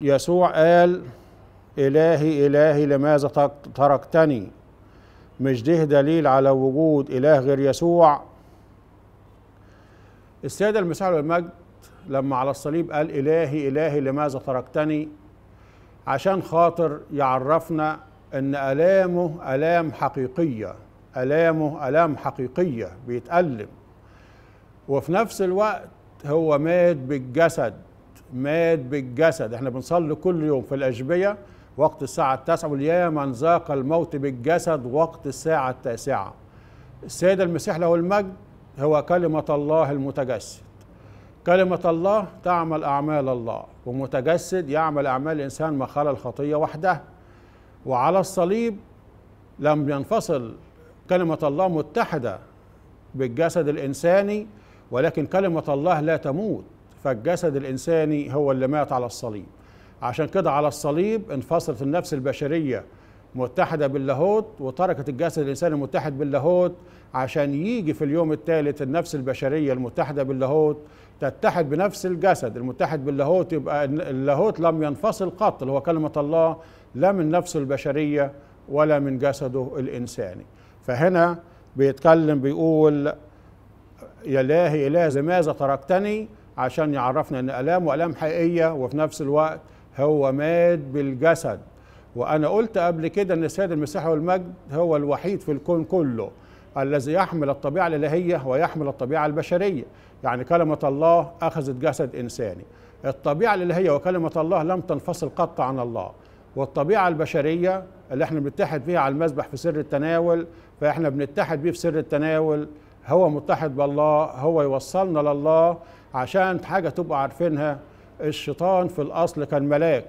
يسوع قال إلهي إلهي لماذا تركتني مش ده دليل على وجود إله غير يسوع السيد المسيح المجد لما على الصليب قال إلهي إلهي لماذا تركتني عشان خاطر يعرفنا أن ألامه ألام حقيقية ألامه ألام حقيقية بيتألم وفي نفس الوقت هو مات بالجسد مات بالجسد احنا بنصلي كل يوم في الأجبية وقت الساعة التاسعة يا من ذاق الموت بالجسد وقت الساعة التاسعة السيد المسيح له المجد هو كلمة الله المتجسد كلمة الله تعمل أعمال الله ومتجسد يعمل أعمال الإنسان ما خلا الخطية وحده وعلى الصليب لم ينفصل كلمة الله متحدة بالجسد الإنساني ولكن كلمة الله لا تموت فالجسد الإنساني هو اللي مات على الصليب عشان كده على الصليب انفصلت النفس البشرية متحدة باللاهوت وتركت الجسد الإنساني متحد باللاهوت عشان يجي في اليوم الثالث النفس البشرية المتحدة باللاهوت تتحد بنفس الجسد المتحد باللاهوت يبقى اللاهوت لم ينفصل قط اللي هو كلمة الله لا من نفسه البشرية ولا من جسده الإنساني فهنا بيتكلم بيقول يا إلهي إلهي لماذا تركتني عشان يعرفنا ان الام والام حقيقيه وفي نفس الوقت هو مات بالجسد وانا قلت قبل كده ان السيد المسيح والمجد هو الوحيد في الكون كله الذي يحمل الطبيعه الالهيه ويحمل الطبيعه البشريه يعني كلمه الله اخذت جسد انساني الطبيعه الالهيه وكلمه الله لم تنفصل قط عن الله والطبيعه البشريه اللي احنا بنتحد فيها على المسبح في سر التناول فاحنا بنتحد بيه في سر التناول هو متحد بالله هو يوصلنا لله عشان حاجة تبقوا عارفينها الشيطان في الأصل كان ملاك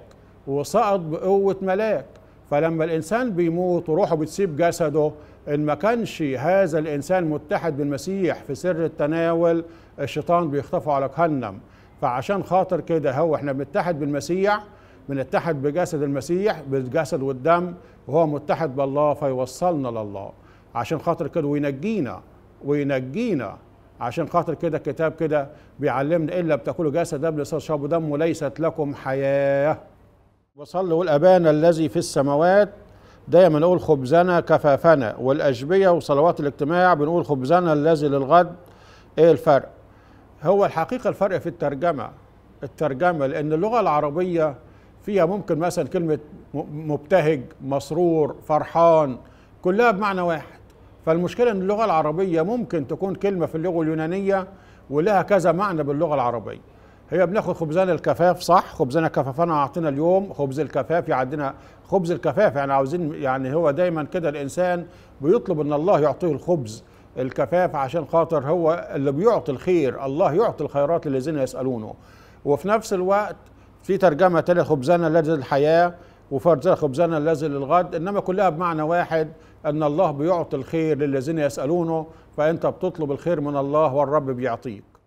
وسقط بقوة ملاك فلما الإنسان بيموت وروحه بتسيب جسده إن ما كانش هذا الإنسان متحد بالمسيح في سر التناول الشيطان بيخطفه على جهنم فعشان خاطر كده هو احنا بنتحد بالمسيح بنتحد بجسد المسيح بالجسد والدم وهو متحد بالله فيوصلنا لله عشان خاطر كده وينجينا وينجينا عشان خاطر كده الكتاب كده بيعلمنا الا بتاكلوا قبل بلسان شرب دم وليست لكم حياه وصلوا وقول ابانا الذي في السماوات دايما نقول خبزنا كفافنا والاجبيه وصلوات الاجتماع بنقول خبزنا الذي للغد ايه الفرق هو الحقيقه الفرق في الترجمه الترجمه لان اللغه العربيه فيها ممكن مثلا كلمه مبتهج مسرور فرحان كلها بمعنى واحد فالمشكله ان اللغه العربيه ممكن تكون كلمه في اللغه اليونانيه ولها كذا معنى باللغه العربيه هي بناخد خبزان الكفاف صح خبزنا كفافنا اعطينا اليوم خبز الكفاف يعدينا خبز الكفاف يعني عاوزين يعني هو دايما كده الانسان بيطلب ان الله يعطيه الخبز الكفاف عشان خاطر هو اللي بيعطي الخير الله يعطي الخيرات للذين يسالونه وفي نفس الوقت في ترجمه تانية خبزنا الذي الحياه وفرزنا خبزنا الذي للغد انما كلها بمعنى واحد أن الله بيعطي الخير للذين يسألونه فأنت بتطلب الخير من الله والرب بيعطيك